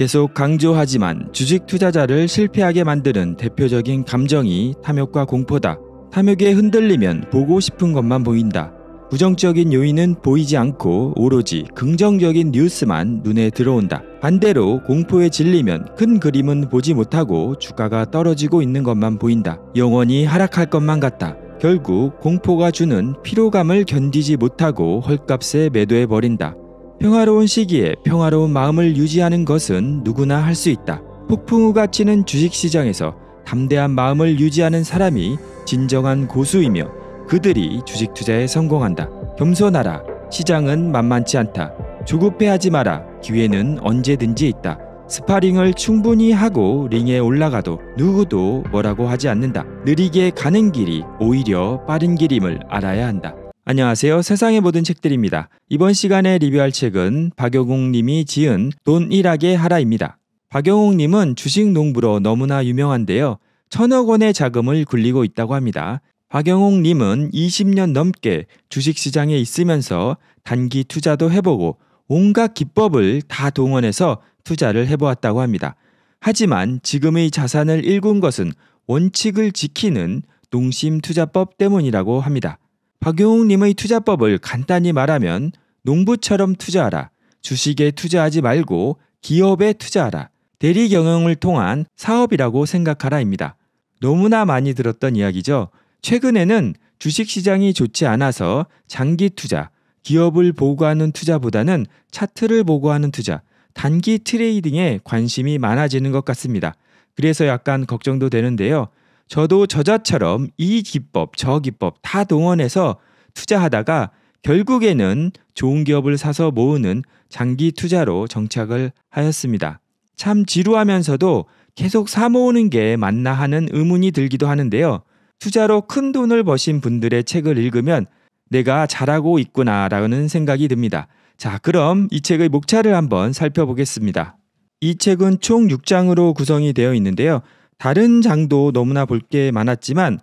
계속 강조하지만 주식 투자자를 실패하게 만드는 대표적인 감정이 탐욕과 공포다. 탐욕에 흔들리면 보고 싶은 것만 보인다. 부정적인 요인은 보이지 않고 오로지 긍정적인 뉴스만 눈에 들어온다. 반대로 공포에 질리면 큰 그림은 보지 못하고 주가가 떨어지고 있는 것만 보인다. 영원히 하락할 것만 같다. 결국 공포가 주는 피로감을 견디지 못하고 헐값에 매도해 버린다. 평화로운 시기에 평화로운 마음을 유지하는 것은 누구나 할 수 있다. 폭풍우가 치는 주식시장에서 담대한 마음을 유지하는 사람이 진정한 고수이며 그들이 주식 투자에 성공한다. 겸손하라. 시장은 만만치 않다. 조급해하지 마라. 기회는 언제든지 있다. 스파링을 충분히 하고 링에 올라가도 누구도 뭐라고 하지 않는다. 느리게 가는 길이 오히려 빠른 길임을 알아야 한다. 안녕하세요. 세상의 모든 책들입니다. 이번 시간에 리뷰할 책은 박영웅 님이 지은 돈 1악의 하라입니다. 박영웅 님은 주식 농부로 너무나 유명한데요. 천억 원의 자금을 굴리고 있다고 합니다. 박영웅 님은 20년 넘게 주식시장에 있으면서 단기 투자도 해보고 온갖 기법을 다 동원해서 투자를 해보았다고 합니다. 하지만 지금의 자산을 일군 것은 원칙을 지키는 농심 투자법 때문이라고 합니다. 박용욱님의 투자법을 간단히 말하면 농부처럼 투자하라. 주식에 투자하지 말고 기업에 투자하라. 대리 경영을 통한 사업이라고 생각하라입니다. 너무나 많이 들었던 이야기죠. 최근에는 주식 시장이 좋지 않아서 장기 투자, 기업을 보고하는 투자보다는 차트를 보고하는 투자, 단기 트레이딩에 관심이 많아지는 것 같습니다. 그래서 약간 걱정도 되는데요. 저도 저자처럼 이 기법, 저 기법 다 동원해서 투자하다가 결국에는 좋은 기업을 사서 모으는 장기 투자로 정착을 하였습니다. 참 지루하면서도 계속 사모으는 게 맞나 하는 의문이 들기도 하는데요. 투자로 큰 돈을 버신 분들의 책을 읽으면 내가 잘하고 있구나라는 생각이 듭니다. 자, 그럼 이 책의 목차를 한번 살펴보겠습니다. 이 책은 총 6장으로 구성이 되어 있는데요. 다른 장도 너무나 볼 게 많았지만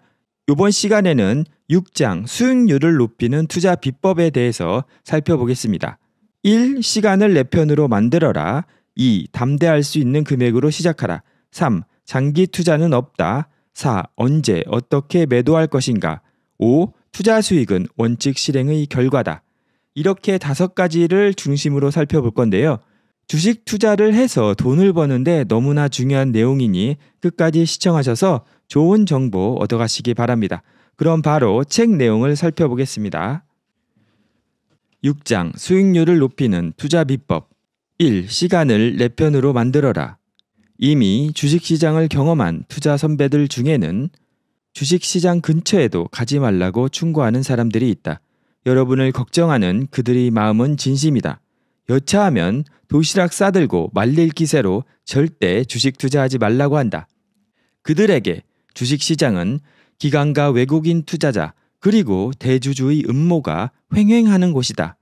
이번 시간에는 6장 수익률을 높이는 투자 비법에 대해서 살펴보겠습니다. 1. 시간을 내 편으로 만들어라. 2. 담대할 수 있는 금액으로 시작하라. 3. 장기 투자는 없다. 4. 언제 어떻게 매도할 것인가. 5. 투자 수익은 원칙 실행의 결과다. 이렇게 다섯 가지를 중심으로 살펴볼 건데요. 주식 투자를 해서 돈을 버는데 너무나 중요한 내용이니 끝까지 시청하셔서 좋은 정보 얻어가시기 바랍니다. 그럼 바로 책 내용을 살펴보겠습니다. 6장 수익률을 높이는 투자 비법 1. 시간을 내 편으로 만들어라. 이미 주식시장을 경험한 투자 선배들 중에는 주식시장 근처에도 가지 말라고 충고하는 사람들이 있다. 여러분을 걱정하는 그들의 마음은 진심이다. 여차하면 도시락 싸들고 말릴 기세로 절대 주식 투자하지 말라고 한다. 그들에게 주식 시장은 기관과 외국인 투자자 그리고 대주주의 음모가 횡행하는 곳이다.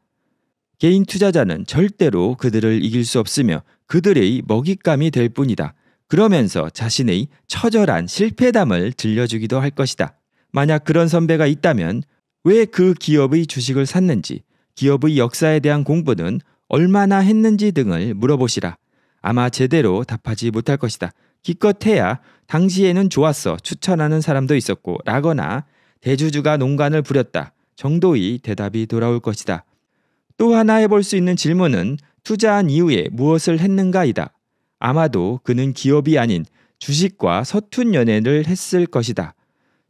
개인 투자자는 절대로 그들을 이길 수 없으며 그들의 먹잇감이 될 뿐이다. 그러면서 자신의 처절한 실패담을 들려주기도 할 것이다. 만약 그런 선배가 있다면 왜 그 기업의 주식을 샀는지, 기업의 역사에 대한 공부는 얼마나 했는지 등을 물어보시라. 아마 제대로 답하지 못할 것이다. 기껏해야 당시에는 좋았어 추천하는 사람도 있었고 라거나 대주주가 농간을 부렸다 정도의 대답이 돌아올 것이다. 또 하나 해볼 수 있는 질문은 투자한 이후에 무엇을 했는가이다. 아마도 그는 기업이 아닌 주식과 서툰 연애를 했을 것이다.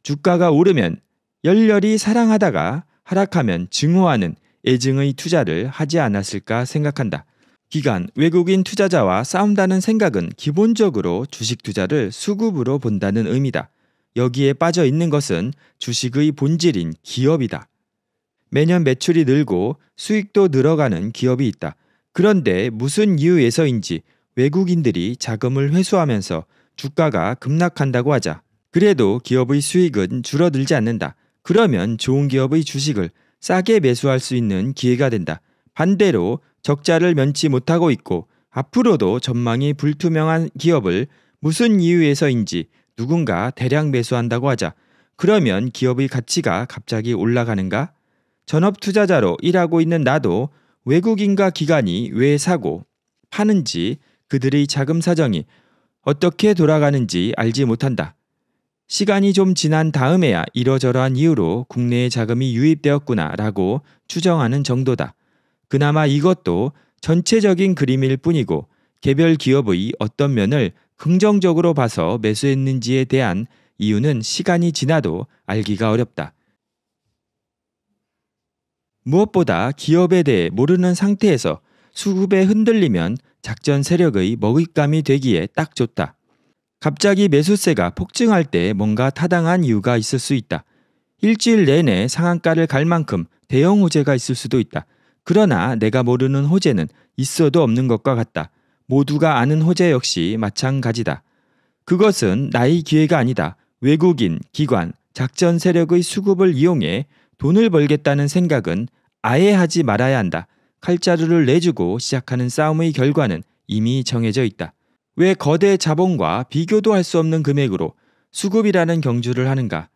주가가 오르면 열렬히 사랑하다가 하락하면 증오하는 애증의 투자를 하지 않았을까 생각한다. 기간 외국인 투자자와 싸운다는 생각은 기본적으로 주식 투자를 수급으로 본다는 의미다. 여기에 빠져 있는 것은 주식의 본질인 기업이다. 매년 매출이 늘고 수익도 늘어가는 기업이 있다. 그런데 무슨 이유에서인지 외국인들이 자금을 회수하면서 주가가 급락한다고 하자. 그래도 기업의 수익은 줄어들지 않는다. 그러면 좋은 기업의 주식을 싸게 매수할 수 있는 기회가 된다. 반대로 적자를 면치 못하고 있고 앞으로도 전망이 불투명한 기업을 무슨 이유에서인지 누군가 대량 매수한다고 하자 그러면 기업의 가치가 갑자기 올라가는가? 전업 투자자로 일하고 있는 나도 외국인과 기관이 왜 사고 파는지 그들의 자금 사정이 어떻게 돌아가는지 알지 못한다. 시간이 좀 지난 다음에야 이러저러한 이유로 국내에 자금이 유입되었구나라고 추정하는 정도다. 그나마 이것도 전체적인 그림일 뿐이고 개별 기업의 어떤 면을 긍정적으로 봐서 매수했는지에 대한 이유는 시간이 지나도 알기가 어렵다. 무엇보다 기업에 대해 모르는 상태에서 수급에 흔들리면 작전 세력의 먹잇감이 되기에 딱 좋다. 갑자기 매수세가 폭증할 때 뭔가 타당한 이유가 있을 수 있다. 일주일 내내 상한가를 갈 만큼 대형 호재가 있을 수도 있다. 그러나 내가 모르는 호재는 있어도 없는 것과 같다. 모두가 아는 호재 역시 마찬가지다. 그것은 나의 기회가 아니다. 외국인, 기관, 작전 세력의 수급을 이용해 돈을 벌겠다는 생각은 아예 하지 말아야 한다. 칼자루를 내주고 시작하는 싸움의 결과는 이미 정해져 있다. 왜 거대 자본과 비교도 할 수 없는 금액으로 수급이라는 경주를 하는가?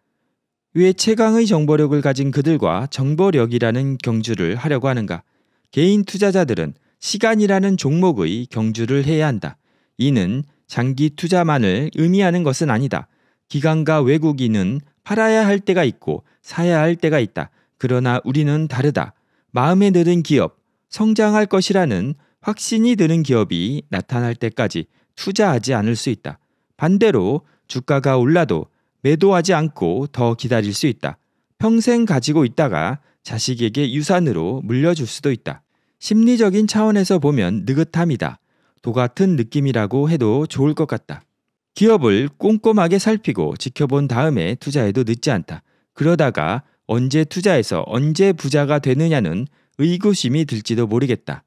왜 최강의 정보력을 가진 그들과 정보력이라는 경주를 하려고 하는가? 개인 투자자들은 시간이라는 종목의 경주를 해야 한다. 이는 장기 투자만을 의미하는 것은 아니다. 기관과 외국인은 팔아야 할 때가 있고 사야 할 때가 있다. 그러나 우리는 다르다. 마음에 드는 기업, 성장할 것이라는 확신이 드는 기업이 나타날 때까지 투자하지 않을 수 있다. 반대로 주가가 올라도 매도하지 않고 더 기다릴 수 있다. 평생 가지고 있다가 자식에게 유산으로 물려줄 수도 있다. 심리적인 차원에서 보면 느긋함이다. 도 같은 느낌이라고 해도 좋을 것 같다. 기업을 꼼꼼하게 살피고 지켜본 다음에 투자해도 늦지 않다. 그러다가 언제 투자해서 언제 부자가 되느냐는 의구심이 들지도 모르겠다.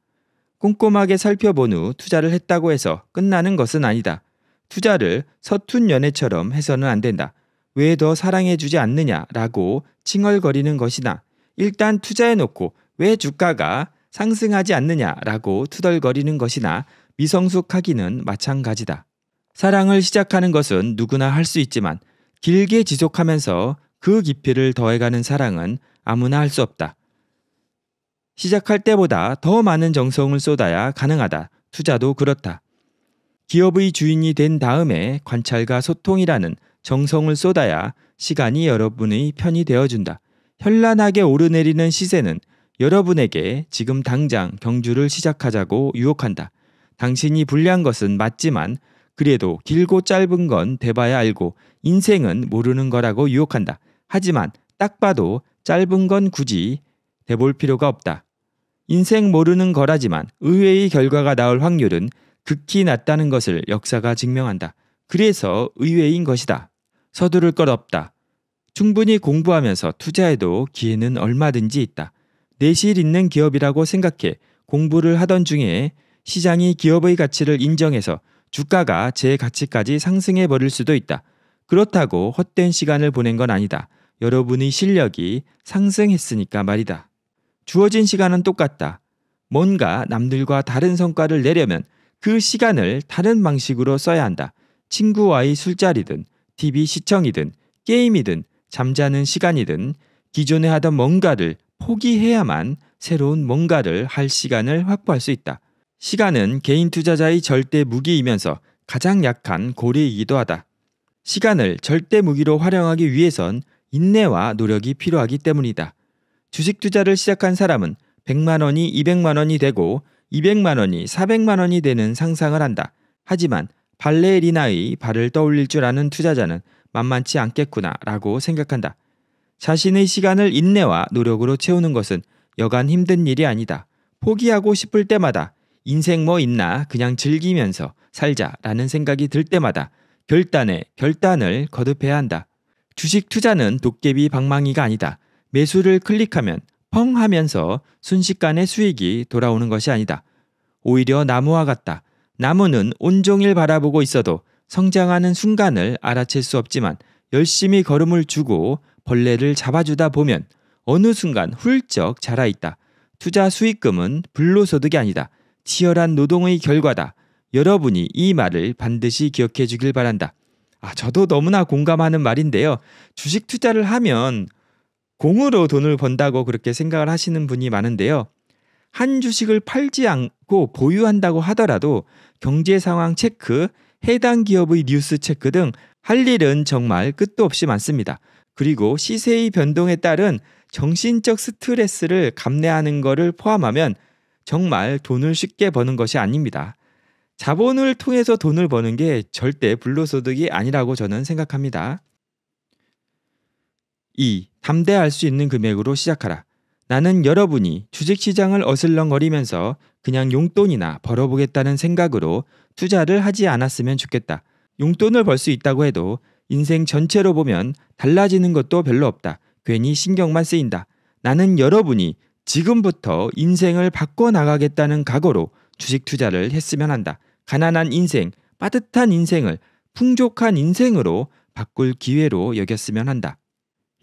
꼼꼼하게 살펴본 후 투자를 했다고 해서 끝나는 것은 아니다. 투자를 서툰 연애처럼 해서는 안 된다. 왜 더 사랑해주지 않느냐라고 칭얼거리는 것이나 일단 투자해놓고 왜 주가가 상승하지 않느냐라고 투덜거리는 것이나 미성숙하기는 마찬가지다. 사랑을 시작하는 것은 누구나 할 수 있지만 길게 지속하면서 그 깊이를 더해가는 사랑은 아무나 할 수 없다. 시작할 때보다 더 많은 정성을 쏟아야 가능하다. 투자도 그렇다. 기업의 주인이 된 다음에 관찰과 소통이라는 정성을 쏟아야 시간이 여러분의 편이 되어준다. 현란하게 오르내리는 시세는 여러분에게 지금 당장 경주를 시작하자고 유혹한다. 당신이 불리한 것은 맞지만 그래도 길고 짧은 건 대봐야 알고 인생은 모르는 거라고 유혹한다. 하지만 딱 봐도 짧은 건 굳이 돼볼 필요가 없다. 인생 모르는 거라지만 의외의 결과가 나올 확률은 극히 낮다는 것을 역사가 증명한다. 그래서 의외인 것이다. 서두를 것 없다. 충분히 공부하면서 투자해도 기회는 얼마든지 있다. 내실 있는 기업이라고 생각해 공부를 하던 중에 시장이 기업의 가치를 인정해서 주가가 제 가치까지 상승해 버릴 수도 있다. 그렇다고 헛된 시간을 보낸 건 아니다. 여러분의 실력이 상승했으니까 말이다. 주어진 시간은 똑같다. 뭔가 남들과 다른 성과를 내려면 그 시간을 다른 방식으로 써야 한다. 친구와의 술자리든 TV 시청이든 게임이든 잠자는 시간이든 기존에 하던 뭔가를 포기해야만 새로운 뭔가를 할 시간을 확보할 수 있다. 시간은 개인 투자자의 절대 무기이면서 가장 약한 고리이기도 하다. 시간을 절대 무기로 활용하기 위해선 인내와 노력이 필요하기 때문이다. 주식 투자를 시작한 사람은 100만 원이 200만 원이 되고 200만 원이 400만 원이 되는 상상을 한다. 하지만 발레리나의 발을 떠올릴 줄 아는 투자자는 만만치 않겠구나라고 생각한다. 자신의 시간을 인내와 노력으로 채우는 것은 여간 힘든 일이 아니다. 포기하고 싶을 때마다 인생 뭐 있나 그냥 즐기면서 살자라는 생각이 들 때마다 결단에 결단을 거듭해야 한다. 주식 투자는 도깨비 방망이가 아니다. 매수를 클릭하면 펑 하면서 순식간에 수익이 돌아오는 것이 아니다. 오히려 나무와 같다. 나무는 온종일 바라보고 있어도 성장하는 순간을 알아챌 수 없지만 열심히 걸음을 주고 벌레를 잡아주다 보면 어느 순간 훌쩍 자라 있다. 투자 수익금은 불로소득이 아니다. 치열한 노동의 결과다. 여러분이 이 말을 반드시 기억해 주길 바란다. 아, 저도 너무나 공감하는 말인데요. 주식 투자를 하면 공으로 돈을 번다고 그렇게 생각을 하시는 분이 많은데요. 한 주식을 팔지 않고 보유한다고 하더라도 경제 상황 체크, 해당 기업의 뉴스 체크 등 할 일은 정말 끝도 없이 많습니다. 그리고 시세의 변동에 따른 정신적 스트레스를 감내하는 것을 포함하면 정말 돈을 쉽게 버는 것이 아닙니다. 자본을 통해서 돈을 버는 게 절대 불로소득이 아니라고 저는 생각합니다. 2. 담대할 수 있는 금액으로 시작하라. 나는 여러분이 주식시장을 어슬렁거리면서 그냥 용돈이나 벌어보겠다는 생각으로 투자를 하지 않았으면 좋겠다. 용돈을 벌 수 있다고 해도 인생 전체로 보면 달라지는 것도 별로 없다. 괜히 신경만 쓰인다. 나는 여러분이 지금부터 인생을 바꿔나가겠다는 각오로 주식 투자를 했으면 한다. 가난한 인생, 빠듯한 인생을 풍족한 인생으로 바꿀 기회로 여겼으면 한다.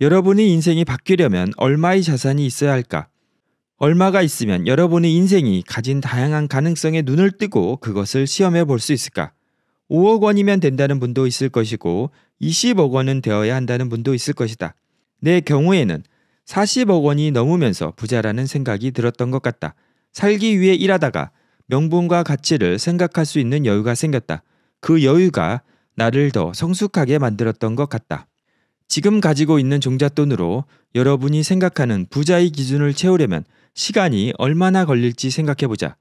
여러분의 인생이 바뀌려면 얼마의 자산이 있어야 할까? 얼마가 있으면 여러분의 인생이 가진 다양한 가능성에 눈을 뜨고 그것을 시험해 볼 수 있을까? 5억 원이면 된다는 분도 있을 것이고 20억 원은 되어야 한다는 분도 있을 것이다. 내 경우에는 40억 원이 넘으면서 부자라는 생각이 들었던 것 같다. 살기 위해 일하다가 명분과 가치를 생각할 수 있는 여유가 생겼다. 그 여유가 나를 더 성숙하게 만들었던 것 같다. 지금 가지고 있는 종잣돈으로 여러분이 생각하는 부자의 기준을 채우려면 시간이 얼마나 걸릴지 생각해보자.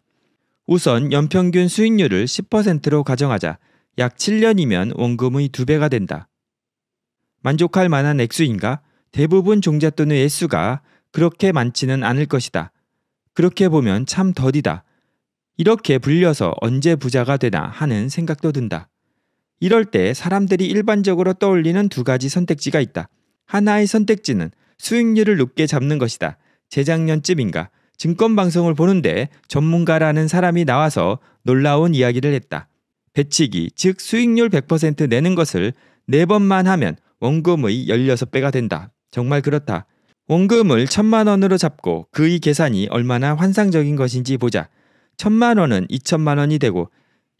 우선 연평균 수익률을 10%로 가정하자 약 7년이면 원금의 2배가 된다. 만족할 만한 액수인가? 대부분 종잣돈의 액수가 그렇게 많지는 않을 것이다. 그렇게 보면 참 더디다. 이렇게 불려서 언제 부자가 되나 하는 생각도 든다. 이럴 때 사람들이 일반적으로 떠올리는 두 가지 선택지가 있다. 하나의 선택지는 수익률을 높게 잡는 것이다. 재작년쯤인가 증권 방송을 보는데 전문가라는 사람이 나와서 놀라운 이야기를 했다. 배치기, 즉 수익률 100% 내는 것을 4번만 하면 원금의 16배가 된다. 정말 그렇다. 원금을 천만 원으로 잡고 그의 계산이 얼마나 환상적인 것인지 보자. 천만 원은 이천만 원이 되고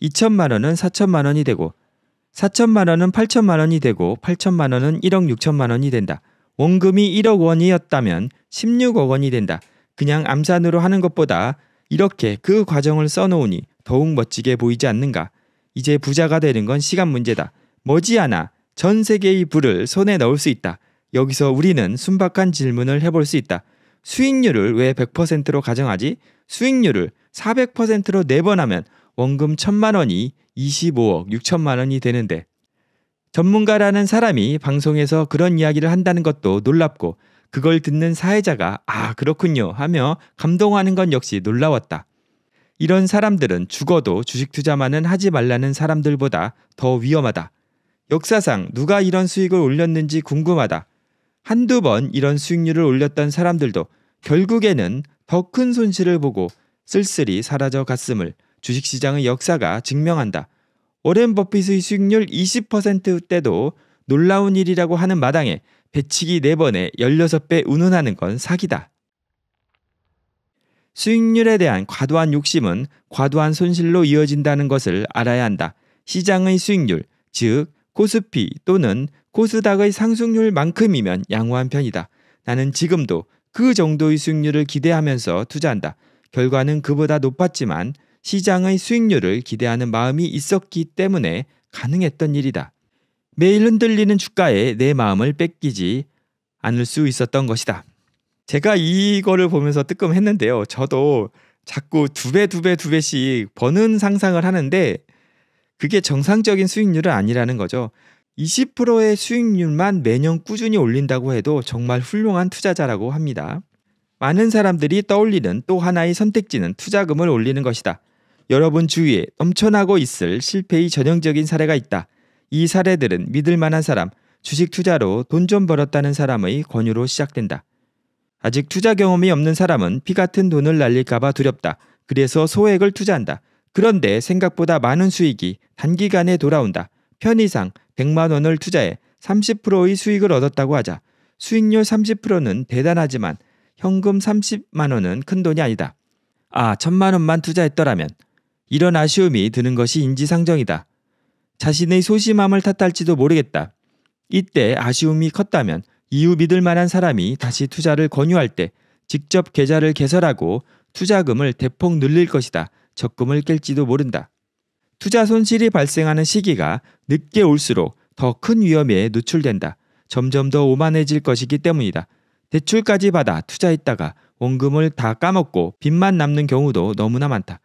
이천만 원은 사천만 원이 되고 4천만 원은 8천만 원이 되고 8천만 원은 1억 6천만 원이 된다. 원금이 1억 원이었다면 16억 원이 된다. 그냥 암산으로 하는 것보다 이렇게 그 과정을 써놓으니 더욱 멋지게 보이지 않는가. 이제 부자가 되는 건 시간 문제다. 머지않아 전 세계의 부를 손에 넣을 수 있다. 여기서 우리는 순박한 질문을 해볼 수 있다. 수익률을 왜 100%로 가정하지? 수익률을 400%로 내번 하면 원금 1 천만 원이 25억 6천만 원이 되는데 전문가라는 사람이 방송에서 그런 이야기를 한다는 것도 놀랍고 그걸 듣는 사회자가 아, 그렇군요 하며 감동하는 건 역시 놀라웠다. 이런 사람들은 죽어도 주식 투자만은 하지 말라는 사람들보다 더 위험하다. 역사상 누가 이런 수익을 올렸는지 궁금하다. 한두 번 이런 수익률을 올렸던 사람들도 결국에는 더 큰 손실을 보고 쓸쓸히 사라져 갔음을 주식시장의 역사가 증명한다. 오랜 버핏의 수익률 20%대도 놀라운 일이라고 하는 마당에 배치기 4번에 16배 운운하는 건 사기다. 수익률에 대한 과도한 욕심은 과도한 손실로 이어진다는 것을 알아야 한다. 시장의 수익률, 즉 코스피 또는 코스닥의 상승률만큼이면 양호한 편이다. 나는 지금도 그 정도의 수익률을 기대하면서 투자한다. 결과는 그보다 높았지만 시장의 수익률을 기대하는 마음이 있었기 때문에 가능했던 일이다. 매일 흔들리는 주가에 내 마음을 뺏기지 않을 수 있었던 것이다. 제가 이거를 보면서 뜨끔했는데요. 저도 자꾸 두 배, 두 배, 두 배씩 버는 상상을 하는데 그게 정상적인 수익률은 아니라는 거죠. 20%의 수익률만 매년 꾸준히 올린다고 해도 정말 훌륭한 투자자라고 합니다. 많은 사람들이 떠올리는 또 하나의 선택지는 투자금을 올리는 것이다. 여러분 주위에 넘쳐나고 있을 실패의 전형적인 사례가 있다. 이 사례들은 믿을 만한 사람, 주식 투자로 돈 좀 벌었다는 사람의 권유로 시작된다. 아직 투자 경험이 없는 사람은 피 같은 돈을 날릴까봐 두렵다. 그래서 소액을 투자한다. 그런데 생각보다 많은 수익이 단기간에 돌아온다. 편의상 100만 원을 투자해 30%의 수익을 얻었다고 하자. 수익률 30%는 대단하지만 현금 30만 원은 큰 돈이 아니다. 아, 1 0 0 0만 원만 투자했더라면 이런 아쉬움이 드는 것이 인지상정이다. 자신의 소심함을 탓할지도 모르겠다. 이때 아쉬움이 컸다면 이유 믿을 만한 사람이 다시 투자를 권유할 때 직접 계좌를 개설하고 투자금을 대폭 늘릴 것이다. 적금을 깰지도 모른다. 투자 손실이 발생하는 시기가 늦게 올수록 더 큰 위험에 노출된다. 점점 더 오만해질 것이기 때문이다. 대출까지 받아 투자했다가 원금을 다 까먹고 빚만 남는 경우도 너무나 많다.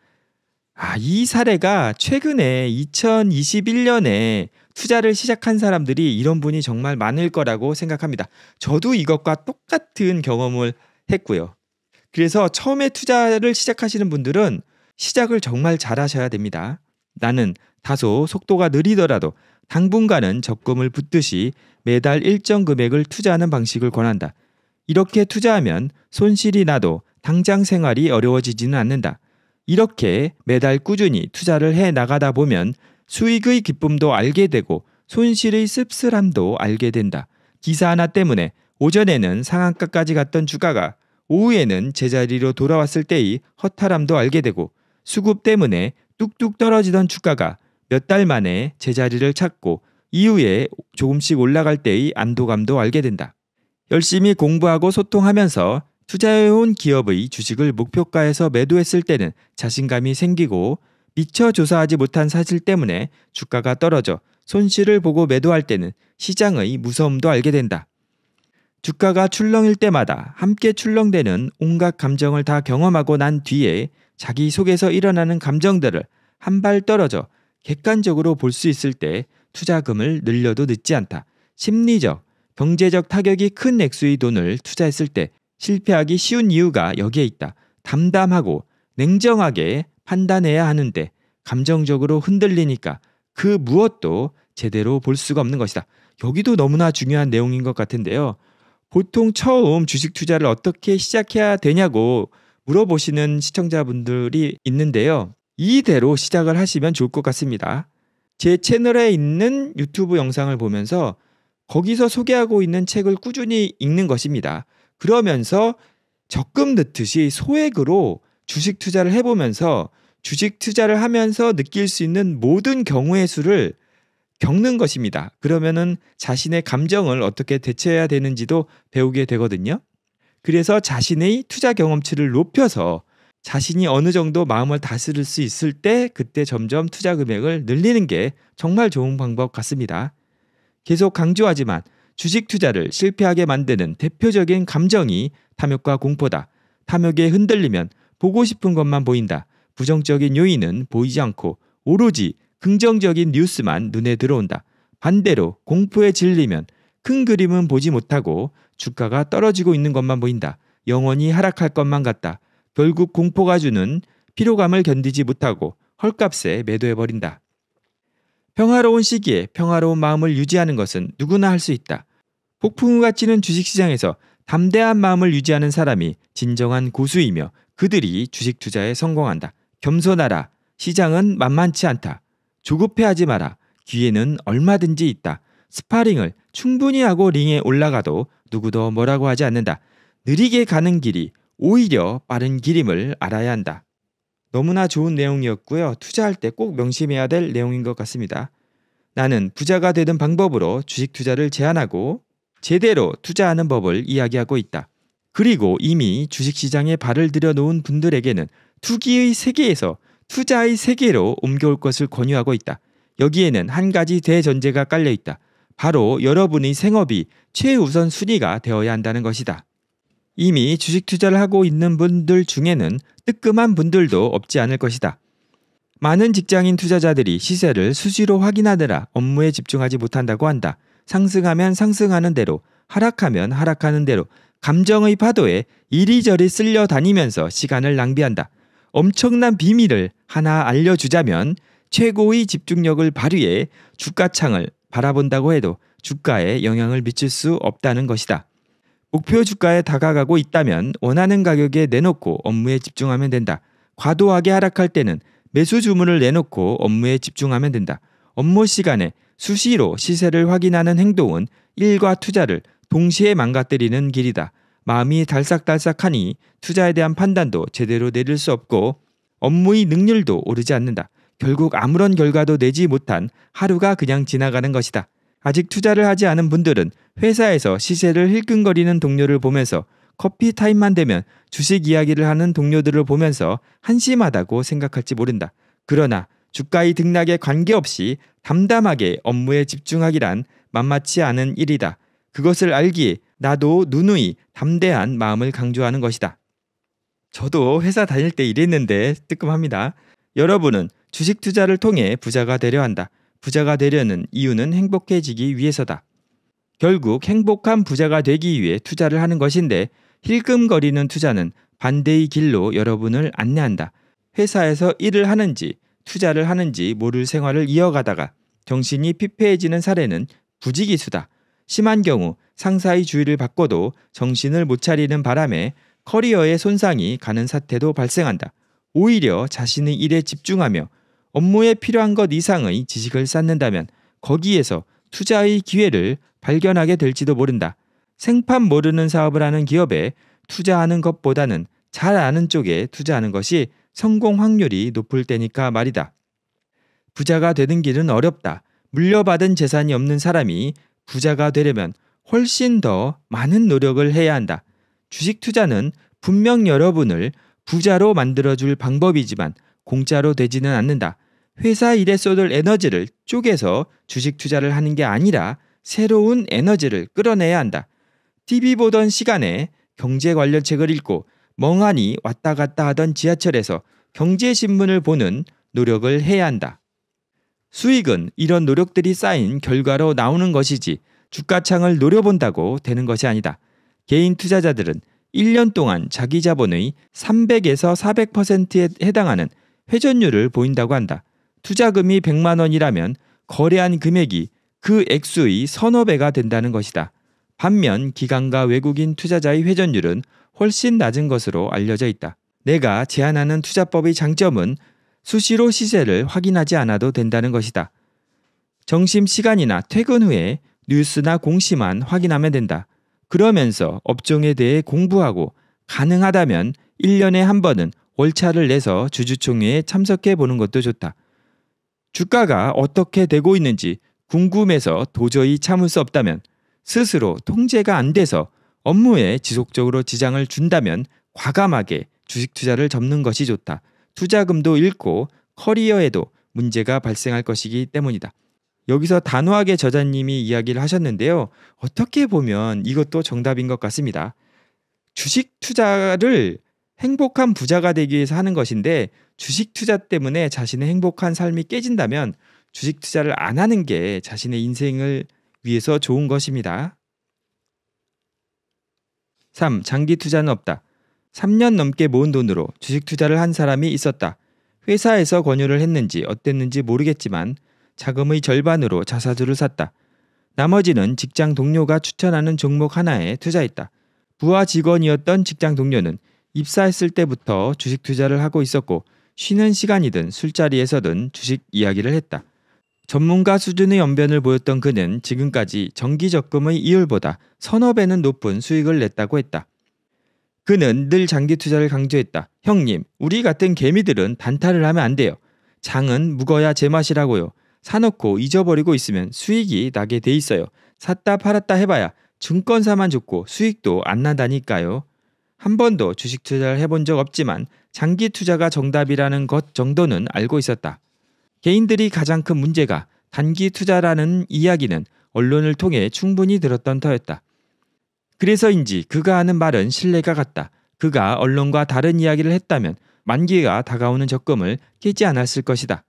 아, 이 사례가 최근에 2021년에 투자를 시작한 사람들이 이런 분이 정말 많을 거라고 생각합니다. 저도 이것과 똑같은 경험을 했고요. 그래서 처음에 투자를 시작하시는 분들은 시작을 정말 잘하셔야 됩니다. 나는 다소 속도가 느리더라도 당분간은 적금을 붓듯이 매달 일정 금액을 투자하는 방식을 권한다. 이렇게 투자하면 손실이 나도 당장 생활이 어려워지지는 않는다. 이렇게 매달 꾸준히 투자를 해 나가다 보면 수익의 기쁨도 알게 되고 손실의 씁쓸함도 알게 된다. 기사 하나 때문에 오전에는 상한가까지 갔던 주가가 오후에는 제자리로 돌아왔을 때의 허탈함도 알게 되고 수급 때문에 뚝뚝 떨어지던 주가가 몇 달 만에 제자리를 찾고 이후에 조금씩 올라갈 때의 안도감도 알게 된다. 열심히 공부하고 소통하면서 투자해온 기업의 주식을 목표가에서 매도했을 때는 자신감이 생기고 미처 조사하지 못한 사실 때문에 주가가 떨어져 손실을 보고 매도할 때는 시장의 무서움도 알게 된다. 주가가 출렁일 때마다 함께 출렁대는 온갖 감정을 다 경험하고 난 뒤에 자기 속에서 일어나는 감정들을 한 발 떨어져 객관적으로 볼 수 있을 때 투자금을 늘려도 늦지 않다. 심리적, 경제적 타격이 큰 액수의 돈을 투자했을 때 실패하기 쉬운 이유가 여기에 있다. 담담하고 냉정하게 판단해야 하는데 감정적으로 흔들리니까 그 무엇도 제대로 볼 수가 없는 것이다. 여기도 너무나 중요한 내용인 것 같은데요. 보통 처음 주식 투자를 어떻게 시작해야 되냐고 물어보시는 시청자분들이 있는데요. 이대로 시작을 하시면 좋을 것 같습니다. 제 채널에 있는 유튜브 영상을 보면서 거기서 소개하고 있는 책을 꾸준히 읽는 것입니다. 그러면서 적금 넣듯이 소액으로 주식 투자를 해보면서 주식 투자를 하면서 느낄 수 있는 모든 경우의 수를 겪는 것입니다. 그러면은 자신의 감정을 어떻게 대처해야 되는지도 배우게 되거든요. 그래서 자신의 투자 경험치를 높여서 자신이 어느 정도 마음을 다스릴 수 있을 때 그때 점점 투자 금액을 늘리는 게 정말 좋은 방법 같습니다. 계속 강조하지만 주식 투자를 실패하게 만드는 대표적인 감정이 탐욕과 공포다. 탐욕에 흔들리면 보고 싶은 것만 보인다. 부정적인 요인은 보이지 않고 오로지 긍정적인 뉴스만 눈에 들어온다. 반대로 공포에 질리면 큰 그림은 보지 못하고 주가가 떨어지고 있는 것만 보인다. 영원히 하락할 것만 같다. 결국 공포가 주는 피로감을 견디지 못하고 헐값에 매도해버린다. 평화로운 시기에 평화로운 마음을 유지하는 것은 누구나 할 수 있다. 폭풍우가 치는 주식시장에서 담대한 마음을 유지하는 사람이 진정한 고수이며 그들이 주식 투자에 성공한다. 겸손하라. 시장은 만만치 않다. 조급해하지 마라. 기회는 얼마든지 있다. 스파링을 충분히 하고 링에 올라가도 누구도 뭐라고 하지 않는다. 느리게 가는 길이 오히려 빠른 길임을 알아야 한다. 너무나 좋은 내용이었고요. 투자할 때 꼭 명심해야 될 내용인 것 같습니다. 나는 부자가 되는 방법으로 주식 투자를 제한하고 제대로 투자하는 법을 이야기하고 있다. 그리고 이미 주식시장에 발을 들여놓은 분들에게는 투기의 세계에서 투자의 세계로 옮겨올 것을 권유하고 있다. 여기에는 한 가지 대전제가 깔려 있다. 바로 여러분의 생업이 최우선 순위가 되어야 한다는 것이다. 이미 주식 투자를 하고 있는 분들 중에는 뜨끔한 분들도 없지 않을 것이다. 많은 직장인 투자자들이 시세를 수시로 확인하느라 업무에 집중하지 못한다고 한다. 상승하면 상승하는 대로, 하락하면 하락하는 대로, 감정의 파도에 이리저리 쓸려 다니면서 시간을 낭비한다. 엄청난 비밀을 하나 알려주자면 최고의 집중력을 발휘해 주가창을 바라본다고 해도 주가에 영향을 미칠 수 없다는 것이다. 목표 주가에 다가가고 있다면 원하는 가격에 내놓고 업무에 집중하면 된다. 과도하게 하락할 때는 매수 주문을 내놓고 업무에 집중하면 된다. 업무 시간에 수시로 시세를 확인하는 행동은 일과 투자를 동시에 망가뜨리는 길이다. 마음이 달싹달싹하니 투자에 대한 판단도 제대로 내릴 수 없고 업무의 능률도 오르지 않는다. 결국 아무런 결과도 내지 못한 하루가 그냥 지나가는 것이다. 아직 투자를 하지 않은 분들은 회사에서 시세를 힐끈거리는 동료를 보면서 커피 타임만 되면 주식 이야기를 하는 동료들을 보면서 한심하다고 생각할지 모른다. 그러나 주가의 등락에 관계없이 담담하게 업무에 집중하기란 만만치 않은 일이다. 그것을 알기에 나도 누누이 담대한 마음을 강조하는 것이다. 저도 회사 다닐 때 이랬는데 뜨끔합니다. 여러분은 주식 투자를 통해 부자가 되려 한다. 부자가 되려는 이유는 행복해지기 위해서다. 결국 행복한 부자가 되기 위해 투자를 하는 것인데 힐끔거리는 투자는 반대의 길로 여러분을 안내한다. 회사에서 일을 하는지 투자를 하는지 모를 생활을 이어가다가 정신이 피폐해지는 사례는 부지기수다. 심한 경우 상사의 주의를 받고도 정신을 못 차리는 바람에 커리어의 손상이 가는 사태도 발생한다. 오히려 자신의 일에 집중하며 업무에 필요한 것 이상의 지식을 쌓는다면 거기에서 투자의 기회를 발견하게 될지도 모른다. 생판 모르는 사업을 하는 기업에 투자하는 것보다는 잘 아는 쪽에 투자하는 것이 성공 확률이 높을 때니까 말이다. 부자가 되는 길은 어렵다. 물려받은 재산이 없는 사람이 부자가 되려면 훨씬 더 많은 노력을 해야 한다. 주식 투자는 분명 여러분을 부자로 만들어줄 방법이지만 공짜로 되지는 않는다. 회사 일에 쏟을 에너지를 쪼개서 주식 투자를 하는 게 아니라 새로운 에너지를 끌어내야 한다. TV 보던 시간에 경제 관련 책을 읽고 멍하니 왔다 갔다 하던 지하철에서 경제신문을 보는 노력을 해야 한다. 수익은 이런 노력들이 쌓인 결과로 나오는 것이지 주가창을 노려본다고 되는 것이 아니다. 개인 투자자들은 1년 동안 자기 자본의 300에서 400%에 해당하는 회전율을 보인다고 한다. 투자금이 100만 원이라면 거래한 금액이 그 액수의 서너 배가 된다는 것이다. 반면 기관과 외국인 투자자의 회전율은 훨씬 낮은 것으로 알려져 있다. 내가 제안하는 투자법의 장점은 수시로 시세를 확인하지 않아도 된다는 것이다. 정심 시간이나 퇴근 후에 뉴스나 공시만 확인하면 된다. 그러면서 업종에 대해 공부하고 가능하다면 1년에 한 번은 월차를 내서 주주총회에 참석해 보는 것도 좋다. 주가가 어떻게 되고 있는지 궁금해서 도저히 참을 수 없다면 스스로 통제가 안 돼서 업무에 지속적으로 지장을 준다면 과감하게 주식 투자를 접는 것이 좋다. 투자금도 잃고 커리어에도 문제가 발생할 것이기 때문이다. 여기서 단호하게 저자님이 이야기를 하셨는데요. 어떻게 보면 이것도 정답인 것 같습니다. 주식 투자를 행복한 부자가 되기 위해서 하는 것인데 주식 투자 때문에 자신의 행복한 삶이 깨진다면 주식 투자를 안 하는 게 자신의 인생을 위해서 좋은 것입니다. 3. 장기 투자는 없다. 3년 넘게 모은 돈으로 주식 투자를 한 사람이 있었다. 회사에서 권유를 했는지 어땠는지 모르겠지만 자금의 절반으로 자사주를 샀다. 나머지는 직장 동료가 추천하는 종목 하나에 투자했다. 부하 직원이었던 직장 동료는 입사했을 때부터 주식 투자를 하고 있었고 쉬는 시간이든 술자리에서든 주식 이야기를 했다. 전문가 수준의 연변을 보였던 그는 지금까지 정기 적금의 이율보다 서너 배는 높은 수익을 냈다고 했다. 그는 늘 장기 투자를 강조했다. 형님, 우리 같은 개미들은 단타를 하면 안 돼요. 장은 묵어야 제맛이라고요. 사놓고 잊어버리고 있으면 수익이 나게 돼 있어요. 샀다 팔았다 해봐야 증권사만 죽고 수익도 안 나다니까요. 한 번도 주식 투자를 해본 적 없지만 장기 투자가 정답이라는 것 정도는 알고 있었다. 개인들이 가장 큰 문제가 단기 투자라는 이야기는 언론을 통해 충분히 들었던 터였다. 그래서인지 그가 하는 말은 신뢰가 갔다. 그가 언론과 다른 이야기를 했다면 만기가 다가오는 적금을 깨지 않았을 것이다.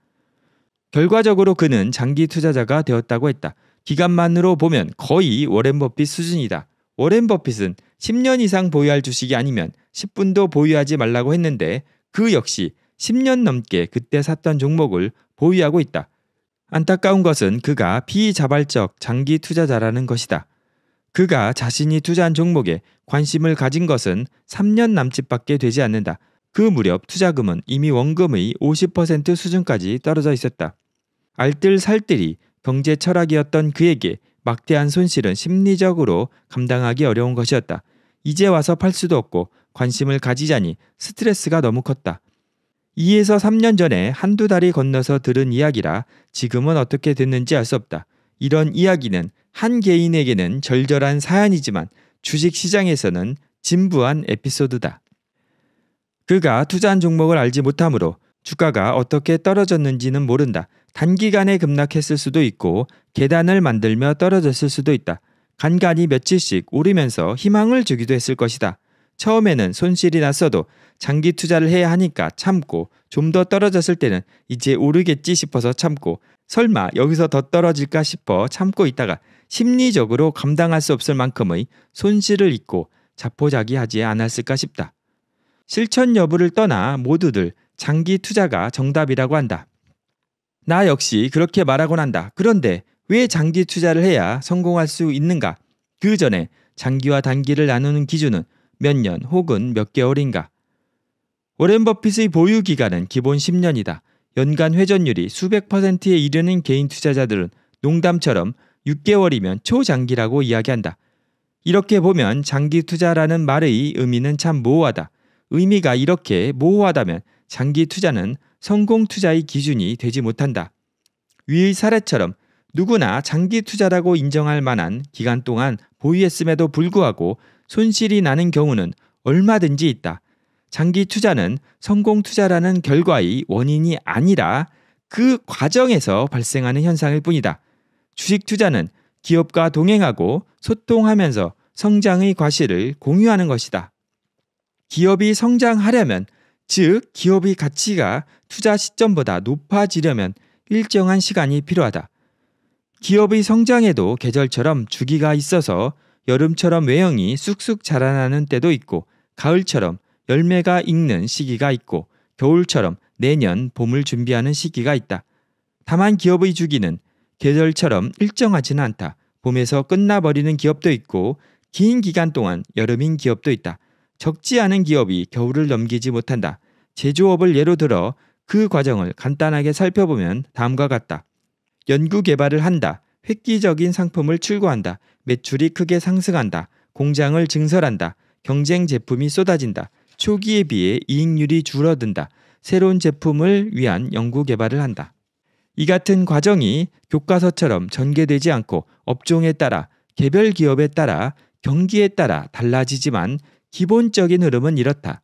결과적으로 그는 장기 투자자가 되었다고 했다. 기간만으로 보면 거의 워렌 버핏 수준이다. 워렌 버핏은 10년 이상 보유할 주식이 아니면 10분도 보유하지 말라고 했는데 그 역시 10년 넘게 그때 샀던 종목을 보유하고 있다. 안타까운 것은 그가 비자발적 장기 투자자라는 것이다. 그가 자신이 투자한 종목에 관심을 가진 것은 3년 남짓밖에 되지 않는다. 그 무렵 투자금은 이미 원금의 50% 수준까지 떨어져 있었다. 알뜰살뜰이 경제 철학이었던 그에게 막대한 손실은 심리적으로 감당하기 어려운 것이었다. 이제 와서 팔 수도 없고 관심을 가지자니 스트레스가 너무 컸다. 2에서 3년 전에 한두 달이 건너서 들은 이야기라 지금은 어떻게 됐는지 알 수 없다. 이런 이야기는 한 개인에게는 절절한 사연이지만 주식 시장에서는 진부한 에피소드다. 그가 투자한 종목을 알지 못하므로 주가가 어떻게 떨어졌는지는 모른다. 단기간에 급락했을 수도 있고 계단을 만들며 떨어졌을 수도 있다. 간간이 며칠씩 오르면서 희망을 주기도 했을 것이다. 처음에는 손실이 났어도 장기 투자를 해야 하니까 참고 좀 더 떨어졌을 때는 이제 오르겠지 싶어서 참고 설마 여기서 더 떨어질까 싶어 참고 있다가 심리적으로 감당할 수 없을 만큼의 손실을 잊고 자포자기하지 않았을까 싶다. 실천 여부를 떠나 모두들 장기 투자가 정답이라고 한다. 나 역시 그렇게 말하곤 한다. 그런데 왜 장기 투자를 해야 성공할 수 있는가? 그 전에 장기와 단기를 나누는 기준은 몇년 혹은 몇 개월인가. 워렌 버핏의 보유 기간은 기본 10년이다. 연간 회전율이 수백 퍼센트에 이르는 개인 투자자들은 농담처럼 6개월이면 초장기라고 이야기한다. 이렇게 보면 장기 투자라는 말의 의미는 참 모호하다. 의미가 이렇게 모호하다면 장기 투자는 성공 투자의 기준이 되지 못한다. 위의 사례처럼 누구나 장기 투자라고 인정할 만한 기간 동안 보유했음에도 불구하고 손실이 나는 경우는 얼마든지 있다. 장기 투자는 성공 투자라는 결과의 원인이 아니라 그 과정에서 발생하는 현상일 뿐이다. 주식 투자는 기업과 동행하고 소통하면서 성장의 과실을 공유하는 것이다. 기업이 성장하려면, 즉, 기업의 가치가 투자 시점보다 높아지려면 일정한 시간이 필요하다. 기업의 성장에도 계절처럼 주기가 있어서 여름처럼 외형이 쑥쑥 자라나는 때도 있고 가을처럼 열매가 익는 시기가 있고 겨울처럼 내년 봄을 준비하는 시기가 있다. 다만 기업의 주기는 계절처럼 일정하지는 않다. 봄에서 끝나버리는 기업도 있고 긴 기간 동안 여름인 기업도 있다. 적지 않은 기업이 겨울을 넘기지 못한다. 제조업을 예로 들어 그 과정을 간단하게 살펴보면 다음과 같다. 연구 개발을 한다. 획기적인 상품을 출고한다. 매출이 크게 상승한다. 공장을 증설한다. 경쟁 제품이 쏟아진다. 초기에 비해 이익률이 줄어든다. 새로운 제품을 위한 연구 개발을 한다. 이 같은 과정이 교과서처럼 전개되지 않고 업종에 따라 개별 기업에 따라 경기에 따라 달라지지만 기본적인 흐름은 이렇다.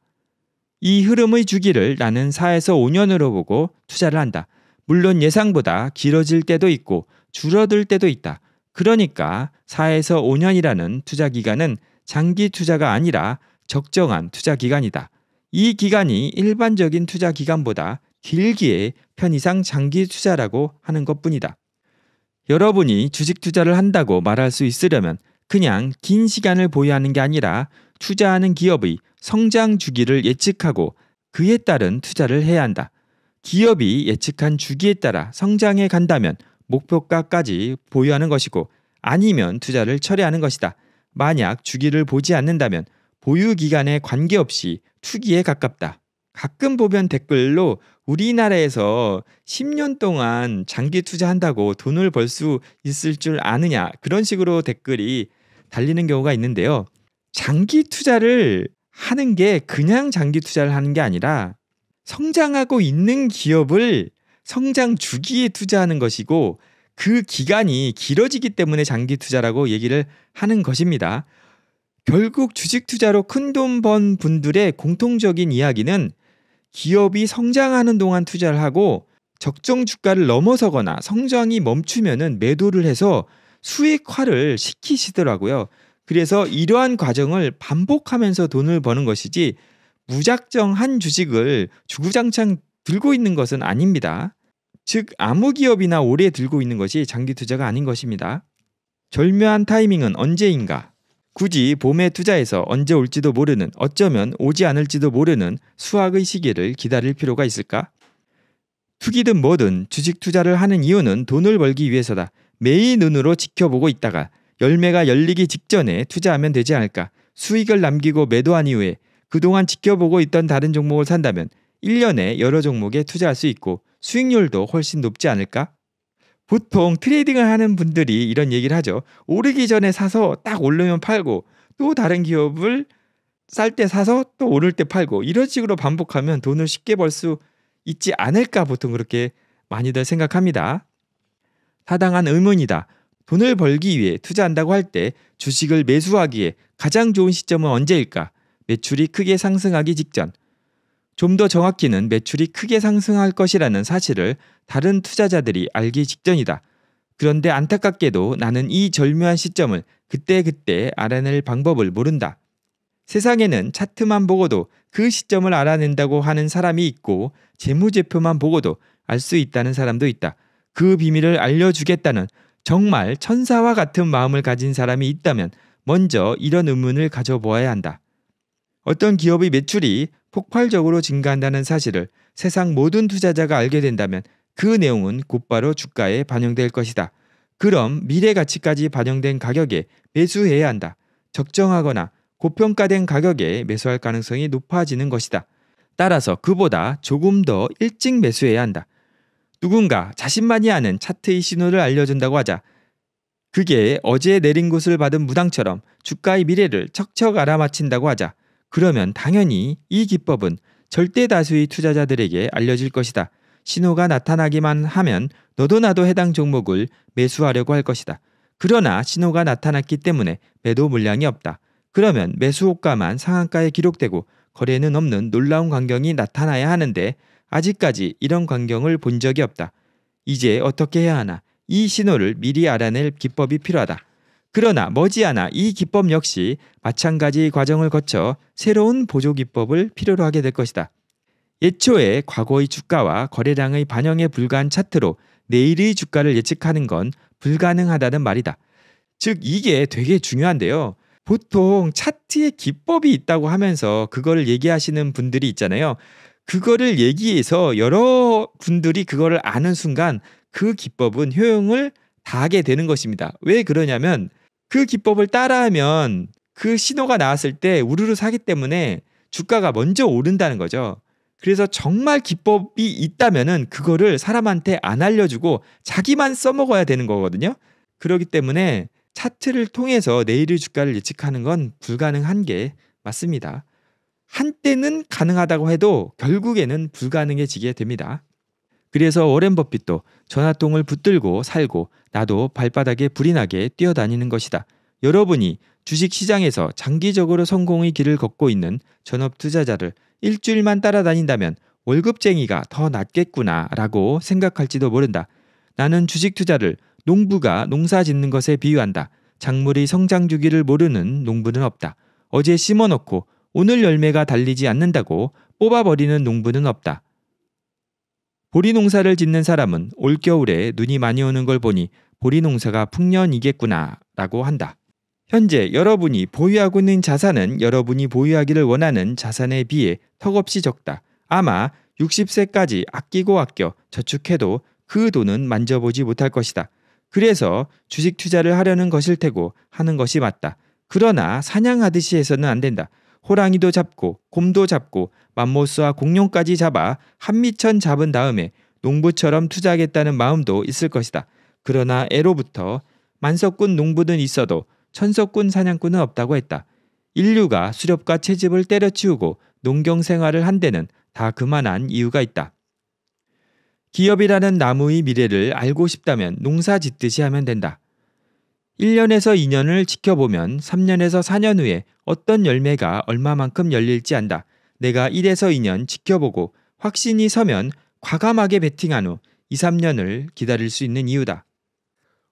이 흐름의 주기를 나는 4에서 5년으로 보고 투자를 한다. 물론 예상보다 길어질 때도 있고 줄어들 때도 있다. 그러니까 4에서 5년이라는 투자 기간은 장기 투자가 아니라 적정한 투자 기간이다. 이 기간이 일반적인 투자 기간보다 길기에 편의상 장기 투자라고 하는 것뿐이다. 여러분이 주식 투자를 한다고 말할 수 있으려면 그냥 긴 시간을 보유하는 게 아니라 투자하는 기업의 성장 주기를 예측하고 그에 따른 투자를 해야 한다. 기업이 예측한 주기에 따라 성장해 간다면 목표가까지 보유하는 것이고 아니면 투자를 철회하는 것이다. 만약 주기를 보지 않는다면 보유 기간에 관계없이 투기에 가깝다. 가끔 보면 댓글로 우리나라에서 10년 동안 장기 투자한다고 돈을 벌 수 있을 줄 아느냐 그런 식으로 댓글이 달리는 경우가 있는데요. 장기 투자를 하는 게 그냥 장기 투자를 하는 게 아니라 성장하고 있는 기업을 성장 주기에 투자하는 것이고 그 기간이 길어지기 때문에 장기 투자라고 얘기를 하는 것입니다. 결국 주식 투자로 큰돈 번 분들의 공통적인 이야기는 기업이 성장하는 동안 투자를 하고 적정 주가를 넘어서거나 성장이 멈추면은 매도를 해서 수익화를 시키시더라고요. 그래서 이러한 과정을 반복하면서 돈을 버는 것이지 무작정 한 주식을 주구장창 들고 있는 것은 아닙니다. 즉 아무 기업이나 오래 들고 있는 것이 장기 투자가 아닌 것입니다. 절묘한 타이밍은 언제인가? 굳이 봄에 투자해서 언제 올지도 모르는 어쩌면 오지 않을지도 모르는 수확의 시기를 기다릴 필요가 있을까? 투기든 뭐든 주식 투자를 하는 이유는 돈을 벌기 위해서다. 매일 눈으로 지켜보고 있다가 열매가 열리기 직전에 투자하면 되지 않을까? 수익을 남기고 매도한 이후에 그동안 지켜보고 있던 다른 종목을 산다면 1년에 여러 종목에 투자할 수 있고 수익률도 훨씬 높지 않을까? 보통 트레이딩을 하는 분들이 이런 얘기를 하죠. 오르기 전에 사서 딱 오르면 팔고 또 다른 기업을 쌀 때 사서 또 오를 때 팔고 이런 식으로 반복하면 돈을 쉽게 벌 수 있지 않을까 보통 그렇게 많이들 생각합니다. 타당한 의문이다. 돈을 벌기 위해 투자한다고 할 때 주식을 매수하기에 가장 좋은 시점은 언제일까? 매출이 크게 상승하기 직전, 좀더 정확히는 매출이 크게 상승할 것이라는 사실을 다른 투자자들이 알기 직전이다. 그런데 안타깝게도 나는 이 절묘한 시점을 그때그때 알아낼 방법을 모른다. 세상에는 차트만 보고도 그 시점을 알아낸다고 하는 사람이 있고 재무제표만 보고도 알 수 있다는 사람도 있다. 그 비밀을 알려주겠다는 정말 천사와 같은 마음을 가진 사람이 있다면 먼저 이런 의문을 가져보아야 한다. 어떤 기업의 매출이 폭발적으로 증가한다는 사실을 세상 모든 투자자가 알게 된다면 그 내용은 곧바로 주가에 반영될 것이다. 그럼 미래 가치까지 반영된 가격에 매수해야 한다. 적정하거나 고평가된 가격에 매수할 가능성이 높아지는 것이다. 따라서 그보다 조금 더 일찍 매수해야 한다. 누군가 자신만이 아는 차트의 신호를 알려준다고 하자 그게 어제 내린 곳을 받은 무당처럼 주가의 미래를 척척 알아맞힌다고 하자 그러면 당연히 이 기법은 절대 다수의 투자자들에게 알려질 것이다. 신호가 나타나기만 하면 너도 나도 해당 종목을 매수하려고 할 것이다. 그러나 신호가 나타났기 때문에 매도 물량이 없다. 그러면 매수 호가만 상한가에 기록되고 거래는 없는 놀라운 광경이 나타나야 하는데 아직까지 이런 광경을 본 적이 없다. 이제 어떻게 해야 하나? 이 신호를 미리 알아낼 기법이 필요하다. 그러나 머지않아 이 기법 역시 마찬가지 과정을 거쳐 새로운 보조 기법을 필요로 하게 될 것이다. 예초에 과거의 주가와 거래량의 반영에 불과한 차트로 내일의 주가를 예측하는 건 불가능하다는 말이다. 즉 이게 되게 중요한데요. 보통 차트에 기법이 있다고 하면서 그거를 얘기하시는 분들이 있잖아요. 그거를 얘기해서 여러 분들이 그거를 아는 순간 그 기법은 효용을 다하게 되는 것입니다. 왜 그러냐면 그 기법을 따라하면 그 신호가 나왔을 때 우르르 사기 때문에 주가가 먼저 오른다는 거죠. 그래서 정말 기법이 있다면은 그거를 사람한테 안 알려주고 자기만 써먹어야 되는 거거든요. 그러기 때문에 차트를 통해서 내일의 주가를 예측하는 건 불가능한 게 맞습니다. 한때는 가능하다고 해도 결국에는 불가능해지게 됩니다. 그래서 워렌 버핏도 전화통을 붙들고 살고 나도 발바닥에 불이 나게 뛰어다니는 것이다. 여러분이 주식 시장에서 장기적으로 성공의 길을 걷고 있는 전업 투자자를 일주일만 따라다닌다면 월급쟁이가 더 낫겠구나 라고 생각할지도 모른다. 나는 주식 투자를 농부가 농사 짓는 것에 비유한다. 작물이 성장 주기를 모르는 농부는 없다. 어제 심어놓고 오늘 열매가 달리지 않는다고 뽑아버리는 농부는 없다. 보리 농사를 짓는 사람은 올겨울에 눈이 많이 오는 걸 보니 보리 농사가 풍년이겠구나라고 한다. 현재 여러분이 보유하고 있는 자산은 여러분이 보유하기를 원하는 자산에 비해 턱없이 적다. 아마 60세까지 아끼고 아껴 저축해도 그 돈은 만져보지 못할 것이다. 그래서 주식 투자를 하려는 것일 테고 하는 것이 맞다. 그러나 사냥하듯이 해서는 안 된다. 호랑이도 잡고 곰도 잡고 맘모스와 공룡까지 잡아 한미천 잡은 다음에 농부처럼 투자하겠다는 마음도 있을 것이다. 그러나 애로부터 만석군 농부는 있어도 천석군 사냥꾼은 없다고 했다. 인류가 수렵과 채집을 때려치우고 농경 생활을 한 데는 다 그만한 이유가 있다. 기업이라는 나무의 미래를 알고 싶다면 농사 짓듯이 하면 된다. 1년에서 2년을 지켜보면 3년에서 4년 후에 어떤 열매가 얼마만큼 열릴지 안다. 내가 1에서 2년 지켜보고 확신이 서면 과감하게 베팅한 후 2, 3년을 기다릴 수 있는 이유다.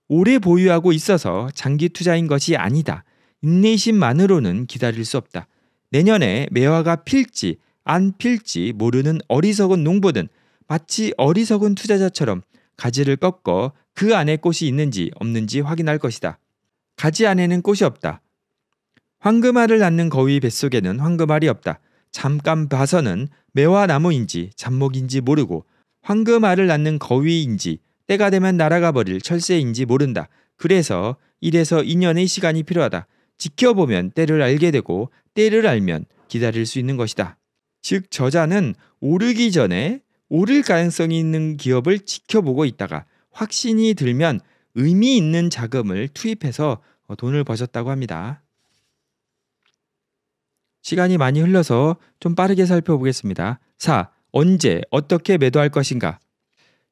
오래 보유하고 있어서 장기 투자인 것이 아니다. 인내심만으로는 기다릴 수 없다. 내년에 매화가 필지 안 필지 모르는 어리석은 농부든 마치 어리석은 투자자처럼 가지를 꺾어 그 안에 꽃이 있는지 없는지 확인할 것이다. 가지 안에는 꽃이 없다. 황금알을 낳는 거위 뱃속에는 황금알이 없다. 잠깐 봐서는 매화나무인지 잡목인지 모르고 황금알을 낳는 거위인지 때가 되면 날아가 버릴 철새인지 모른다. 그래서 1에서 2년의 시간이 필요하다. 지켜보면 때를 알게 되고 때를 알면 기다릴 수 있는 것이다. 즉 저자는 오르기 전에 오를 가능성이 있는 기업을 지켜보고 있다가 확신이 들면 의미 있는 자금을 투입해서 어, 돈을 버셨다고 합니다. 시간이 많이 흘러서 좀 빠르게 살펴보겠습니다. 4. 언제, 어떻게 매도할 것인가?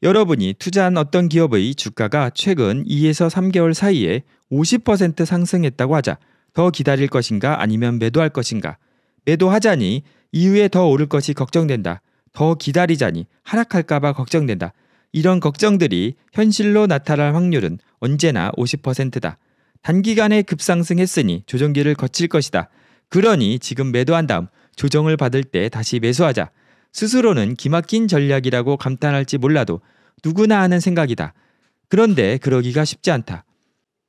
여러분이 투자한 어떤 기업의 주가가 최근 2에서 3개월 사이에 50% 상승했다고 하자 더 기다릴 것인가 아니면 매도할 것인가? 매도하자니 이후에 더 오를 것이 걱정된다. 더 기다리자니 하락할까봐 걱정된다. 이런 걱정들이 현실로 나타날 확률은 언제나 50%다. 단기간에 급상승했으니 조정기를 거칠 것이다. 그러니 지금 매도한 다음 조정을 받을 때 다시 매수하자. 스스로는 기막힌 전략이라고 감탄할지 몰라도 누구나 하는 생각이다. 그런데 그러기가 쉽지 않다.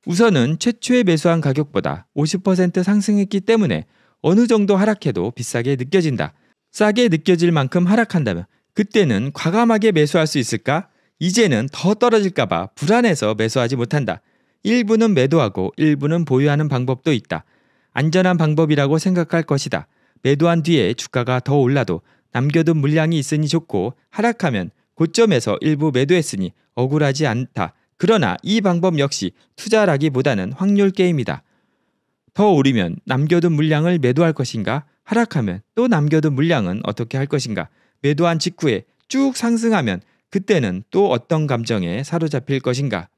우선은 최초에 매수한 가격보다 50% 상승했기 때문에 어느 정도 하락해도 비싸게 느껴진다. 싸게 느껴질 만큼 하락한다면 그때는 과감하게 매수할 수 있을까? 이제는 더 떨어질까봐 불안해서 매수하지 못한다. 일부는 매도하고 일부는 보유하는 방법도 있다. 안전한 방법이라고 생각할 것이다. 매도한 뒤에 주가가 더 올라도 남겨둔 물량이 있으니 좋고 하락하면 고점에서 일부 매도했으니 억울하지 않다. 그러나 이 방법 역시 투자라기보다는 확률 게임이다. 더 오르면 남겨둔 물량을 매도할 것인가? 하락하면 또 남겨둔 물량은 어떻게 할 것인가? 매도한 직후에 쭉 상승하면 그때는 또 어떤 감정에 사로잡힐 것인가?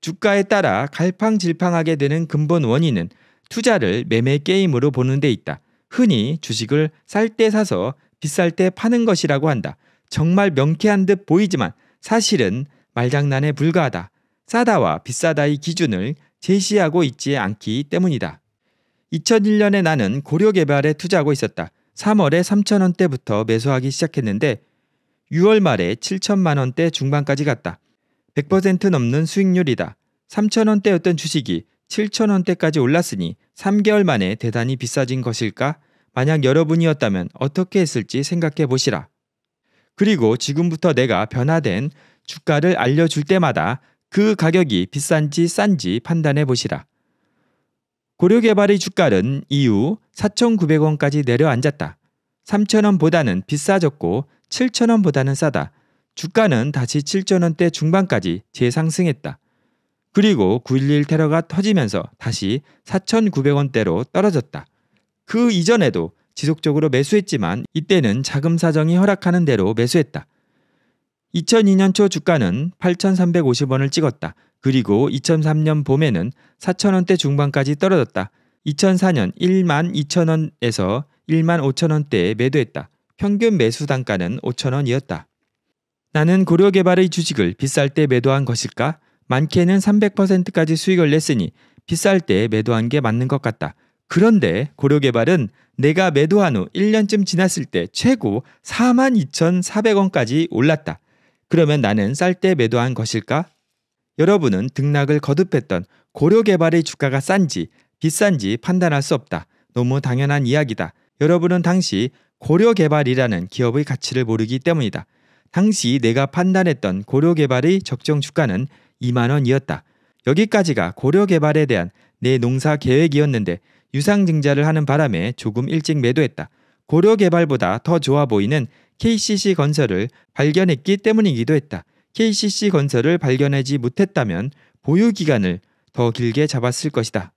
주가에 따라 갈팡질팡하게 되는 근본 원인은 투자를 매매 게임으로 보는 데 있다. 흔히 주식을 쌀 때 사서 비쌀 때 파는 것이라고 한다. 정말 명쾌한 듯 보이지만 사실은 말장난에 불과하다. 싸다와 비싸다의 기준을 제시하고 있지 않기 때문이다. 2001년에 나는 고려 개발에 투자하고 있었다. 3월에 3천 원대부터 매수하기 시작했는데 6월 말에 7천만 원대 중반까지 갔다. 100% 넘는 수익률이다. 3천 원대였던 주식이 7천 원대까지 올랐으니 3개월 만에 대단히 비싸진 것일까? 만약 여러분이었다면 어떻게 했을지 생각해 보시라. 그리고 지금부터 내가 변화된 주가를 알려줄 때마다 그 가격이 비싼지 싼지 판단해 보시라. 고려개발의 주가는 이후 4,900원까지 내려앉았다. 3,000원보다는 비싸졌고 7,000원보다는 싸다. 주가는 다시 7,000원대 중반까지 재상승했다. 그리고 9.11 테러가 터지면서 다시 4,900원대로 떨어졌다. 그 이전에도 지속적으로 매수했지만 이때는 자금 사정이 허락하는 대로 매수했다. 2002년 초 주가는 8,350원을 찍었다. 그리고 2003년 봄에는 4천원대 중반까지 떨어졌다. 2004년 1만 2천원에서 1만 5천원대에 매도했다. 평균 매수 단가는 5천원이었다. 나는 고려개발의 주식을 비쌀 때 매도한 것일까? 많게는 300%까지 수익을 냈으니 비쌀 때 매도한 게 맞는 것 같다. 그런데 고려개발은 내가 매도한 후 1년쯤 지났을 때 최고 42,400원까지 올랐다. 그러면 나는 쌀 때 매도한 것일까? 여러분은 등락을 거듭했던 고려개발의 주가가 싼지 비싼지 판단할 수 없다. 너무 당연한 이야기다. 여러분은 당시 고려개발이라는 기업의 가치를 모르기 때문이다. 당시 내가 판단했던 고려개발의 적정 주가는 2만 원이었다. 여기까지가 고려개발에 대한 내 농사 계획이었는데 유상증자를 하는 바람에 조금 일찍 매도했다. 고려개발보다 더 좋아 보이는 KCC 건설을 발견했기 때문이기도 했다. KCC 건설을 발견하지 못했다면 보유 기간을 더 길게 잡았을 것이다.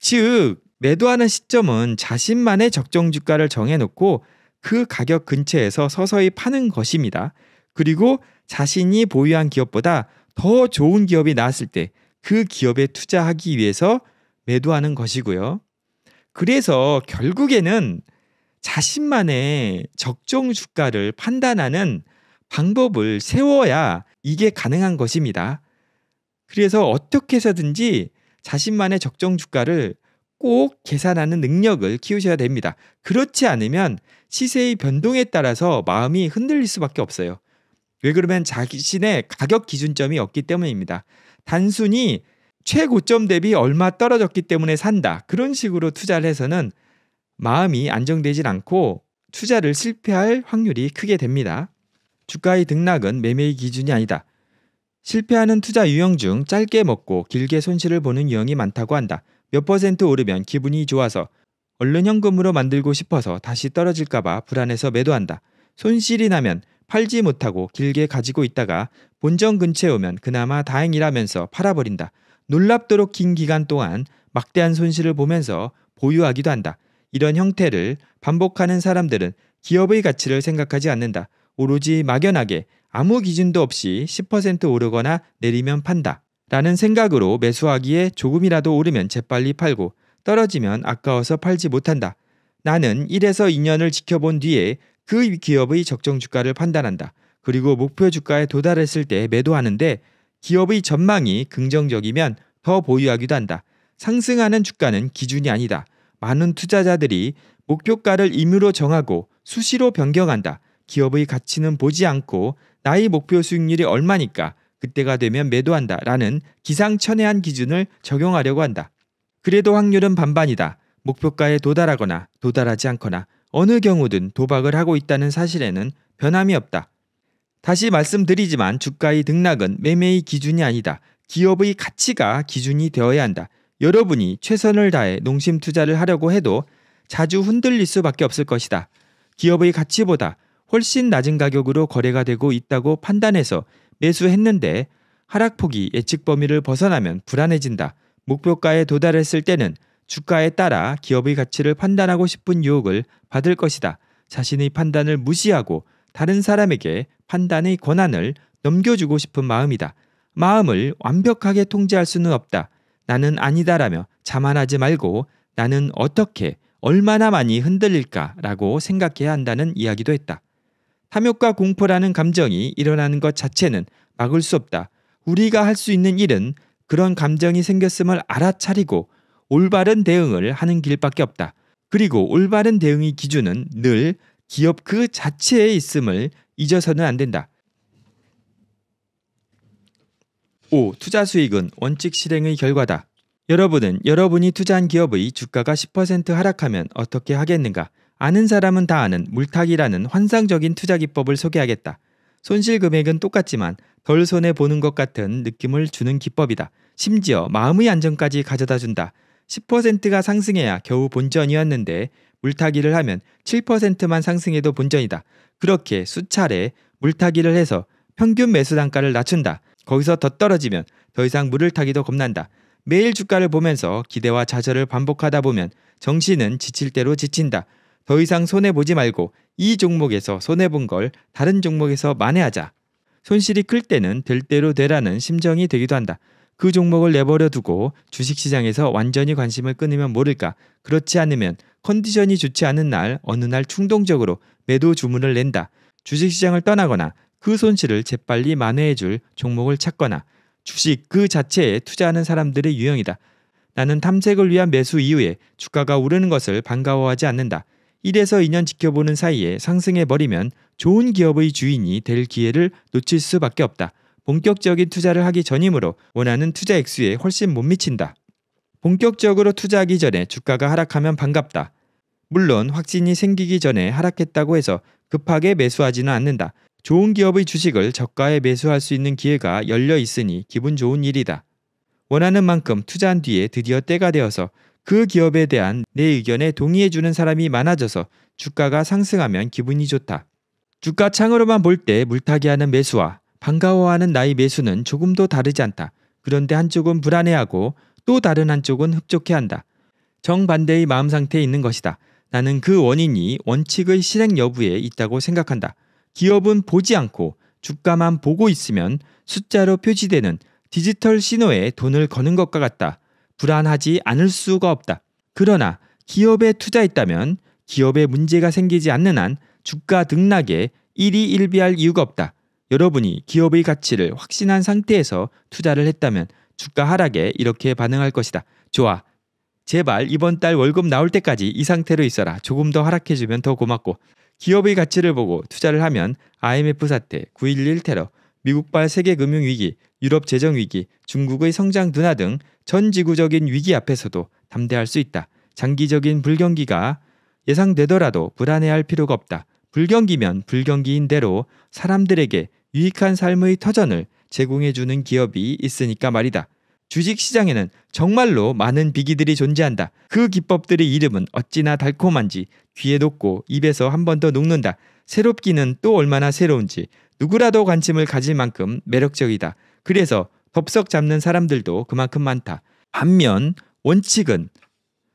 즉, 매도하는 시점은 자신만의 적정 주가를 정해놓고 그 가격 근처에서 서서히 파는 것입니다. 그리고 자신이 보유한 기업보다 더 좋은 기업이 나왔을 때 그 기업에 투자하기 위해서 매도하는 것이고요. 그래서 결국에는 자신만의 적정 주가를 판단하는 방법을 세워야 이게 가능한 것입니다. 그래서 어떻게 해서든지 자신만의 적정 주가를 꼭 계산하는 능력을 키우셔야 됩니다. 그렇지 않으면 시세의 변동에 따라서 마음이 흔들릴 수밖에 없어요. 왜 그러면 자신의 가격 기준점이 없기 때문입니다. 단순히 최고점 대비 얼마 떨어졌기 때문에 산다. 그런 식으로 투자를 해서는 마음이 안정되진 않고 투자를 실패할 확률이 크게 됩니다. 주가의 등락은 매매의 기준이 아니다. 실패하는 투자 유형 중 짧게 먹고 길게 손실을 보는 유형이 많다고 한다. 몇 퍼센트 오르면 기분이 좋아서 얼른 현금으로 만들고 싶어서 다시 떨어질까봐 불안해서 매도한다. 손실이 나면 팔지 못하고 길게 가지고 있다가 본전 근처에 오면 그나마 다행이라면서 팔아버린다. 놀랍도록 긴 기간 동안 막대한 손실을 보면서 보유하기도 한다. 이런 형태를 반복하는 사람들은 기업의 가치를 생각하지 않는다. 오로지 막연하게 아무 기준도 없이 10% 오르거나 내리면 판다. 라는 생각으로 매수하기에 조금이라도 오르면 재빨리 팔고 떨어지면 아까워서 팔지 못한다. 나는 1에서 2년을 지켜본 뒤에 그 기업의 적정 주가를 판단한다. 그리고 목표 주가에 도달했을 때 매도하는데 기업의 전망이 긍정적이면 더 보유하기도 한다. 상승하는 주가는 기준이 아니다. 많은 투자자들이 목표가를 임의로 정하고 수시로 변경한다. 기업의 가치는 보지 않고 나의 목표 수익률이 얼마니까 그때가 되면 매도한다 라는 기상천외한 기준을 적용하려고 한다. 그래도 확률은 반반이다. 목표가에 도달하거나 도달하지 않거나 어느 경우든 도박을 하고 있다는 사실에는 변함이 없다. 다시 말씀드리지만 주가의 등락은 매매의 기준이 아니다. 기업의 가치가 기준이 되어야 한다. 여러분이 최선을 다해 농심 투자를 하려고 해도 자주 흔들릴 수밖에 없을 것이다. 기업의 가치보다 훨씬 낮은 가격으로 거래가 되고 있다고 판단해서 매수했는데 하락폭이 예측 범위를 벗어나면 불안해진다. 목표가에 도달했을 때는 주가에 따라 기업의 가치를 판단하고 싶은 유혹을 받을 것이다. 자신의 판단을 무시하고 다른 사람에게 판단의 권한을 넘겨주고 싶은 마음이다. 마음을 완벽하게 통제할 수는 없다. 나는 아니다라며 자만하지 말고 나는 어떻게 얼마나 많이 흔들릴까라고 생각해야 한다는 이야기도 했다. 탐욕과 공포라는 감정이 일어나는 것 자체는 막을 수 없다. 우리가 할 수 있는 일은 그런 감정이 생겼음을 알아차리고 올바른 대응을 하는 길밖에 없다. 그리고 올바른 대응의 기준은 늘 기업 그 자체에 있음을 잊어서는 안 된다. 5. 투자 수익은 원칙 실행의 결과다. 여러분은 여러분이 투자한 기업의 주가가 10% 하락하면 어떻게 하겠는가? 아는 사람은 다 아는 물타기라는 환상적인 투자 기법을 소개하겠다. 손실 금액은 똑같지만 덜 손해 보는 것 같은 느낌을 주는 기법이다. 심지어 마음의 안정까지 가져다 준다. 10%가 상승해야 겨우 본전이었는데 물타기를 하면 7%만 상승해도 본전이다. 그렇게 수차례 물타기를 해서 평균 매수 단가를 낮춘다. 거기서 더 떨어지면 더 이상 물을 타기도 겁난다. 매일 주가를 보면서 기대와 좌절을 반복하다 보면 정신은 지칠 대로 지친다. 더 이상 손해보지 말고 이 종목에서 손해본 걸 다른 종목에서 만회하자. 손실이 클 때는 될 대로 되라는 심정이 되기도 한다. 그 종목을 내버려 두고 주식시장에서 완전히 관심을 끊으면 모를까. 그렇지 않으면 컨디션이 좋지 않은 날 어느 날 충동적으로 매도 주문을 낸다. 주식시장을 떠나거나 그 손실을 재빨리 만회해줄 종목을 찾거나 주식 그 자체에 투자하는 사람들의 유형이다. 나는 탐색을 위한 매수 이후에 주가가 오르는 것을 반가워하지 않는다. 1에서 2년 지켜보는 사이에 상승해버리면 좋은 기업의 주인이 될 기회를 놓칠 수밖에 없다. 본격적인 투자를 하기 전이므로 원하는 투자 액수에 훨씬 못 미친다. 본격적으로 투자하기 전에 주가가 하락하면 반갑다. 물론 확신이 생기기 전에 하락했다고 해서 급하게 매수하지는 않는다. 좋은 기업의 주식을 저가에 매수할 수 있는 기회가 열려 있으니 기분 좋은 일이다. 원하는 만큼 투자한 뒤에 드디어 때가 되어서 그 기업에 대한 내 의견에 동의해주는 사람이 많아져서 주가가 상승하면 기분이 좋다. 주가 창으로만 볼 때 물타기 하는 매수와 반가워하는 나의 매수는 조금도 다르지 않다. 그런데 한쪽은 불안해하고 또 다른 한쪽은 흡족해한다. 정반대의 마음 상태에 있는 것이다. 나는 그 원인이 원칙의 실행 여부에 있다고 생각한다. 기업은 보지 않고 주가만 보고 있으면 숫자로 표시되는 디지털 신호에 돈을 거는 것과 같다. 불안하지 않을 수가 없다. 그러나 기업에 투자했다면 기업에 문제가 생기지 않는 한 주가 등락에 일희일비할 이유가 없다. 여러분이 기업의 가치를 확신한 상태에서 투자를 했다면 주가 하락에 이렇게 반응할 것이다. 좋아. 제발 이번 달 월급 나올 때까지 이 상태로 있어라. 조금 더 하락해주면 더 고맙고. 기업의 가치를 보고 투자를 하면 IMF 사태, 9.11 테러, 미국발 세계 금융 위기, 유럽 재정 위기, 중국의 성장 둔화 등전 지구적인 위기 앞에서도 담대할 수 있다. 장기적인 불경기가 예상되더라도 불안해할 필요가 없다. 불경기면 불경기인 대로 사람들에게 유익한 삶의 터전을 제공해주는 기업이 있으니까 말이다. 주식 시장에는 정말로 많은 비기들이 존재한다. 그 기법들의 이름은 어찌나 달콤한지 귀에 녹고 입에서 한 번 더 녹는다. 새롭기는 또 얼마나 새로운지 누구라도 관심을 가질 만큼 매력적이다. 그래서 법석 잡는 사람들도 그만큼 많다. 반면 원칙은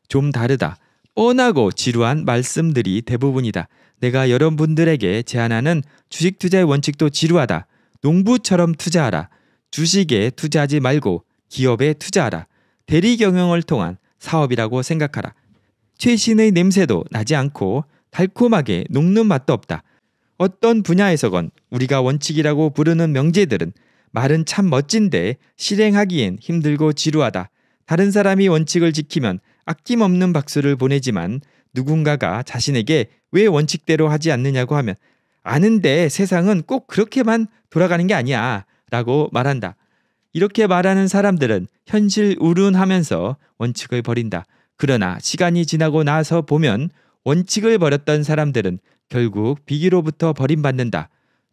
좀 다르다. 뻔하고 지루한 말씀들이 대부분이다. 내가 여러분들에게 제안하는 주식 투자의 원칙도 지루하다. 농부처럼 투자하라. 주식에 투자하지 말고 기업에 투자하라. 대리 경영을 통한 사업이라고 생각하라. 최신의 냄새도 나지 않고 달콤하게 녹는 맛도 없다. 어떤 분야에서건 우리가 원칙이라고 부르는 명제들은 말은 참 멋진데 실행하기엔 힘들고 지루하다. 다른 사람이 원칙을 지키면 아낌없는 박수를 보내지만 누군가가 자신에게 왜 원칙대로 하지 않느냐고 하면 아는데 세상은 꼭 그렇게만 돌아가는 게 아니야 라고 말한다. 이렇게 말하는 사람들은 현실 우른하면서 원칙을 버린다. 그러나 시간이 지나고 나서 보면 원칙을 버렸던 사람들은 결국 비기로부터 버림받는다.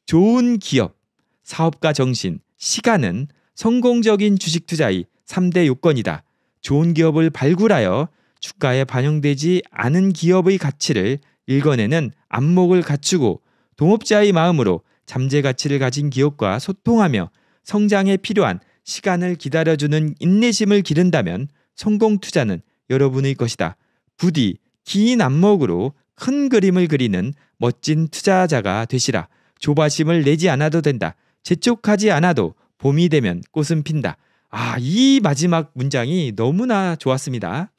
좋은 기업, 사업가 정신, 시간은 성공적인 주식 투자의 3대 요건이다. 좋은 기업을 발굴하여 주가에 반영되지 않은 기업의 가치를 읽어내는 안목을 갖추고 동업자의 마음으로 잠재 가치를 가진 기업과 소통하며 성장에 필요한 시간을 기다려주는 인내심을 기른다면 성공 투자는 여러분의 것이다. 부디 긴 안목으로 큰 그림을 그리는 멋진 투자자가 되시라. 조바심을 내지 않아도 된다. 재촉하지 않아도 봄이 되면 꽃은 핀다. 아, 이 마지막 문장이 너무나 좋았습니다.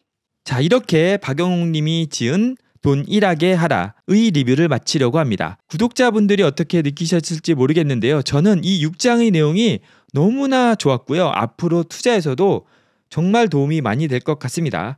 자, 이렇게 박영웅 님이 지은 돈일하게 하라의 리뷰를 마치려고 합니다. 구독자분들이 어떻게 느끼셨을지 모르겠는데요. 저는 이 6장의 내용이 너무나 좋았고요. 앞으로 투자에서도 정말 도움이 많이 될 것 같습니다.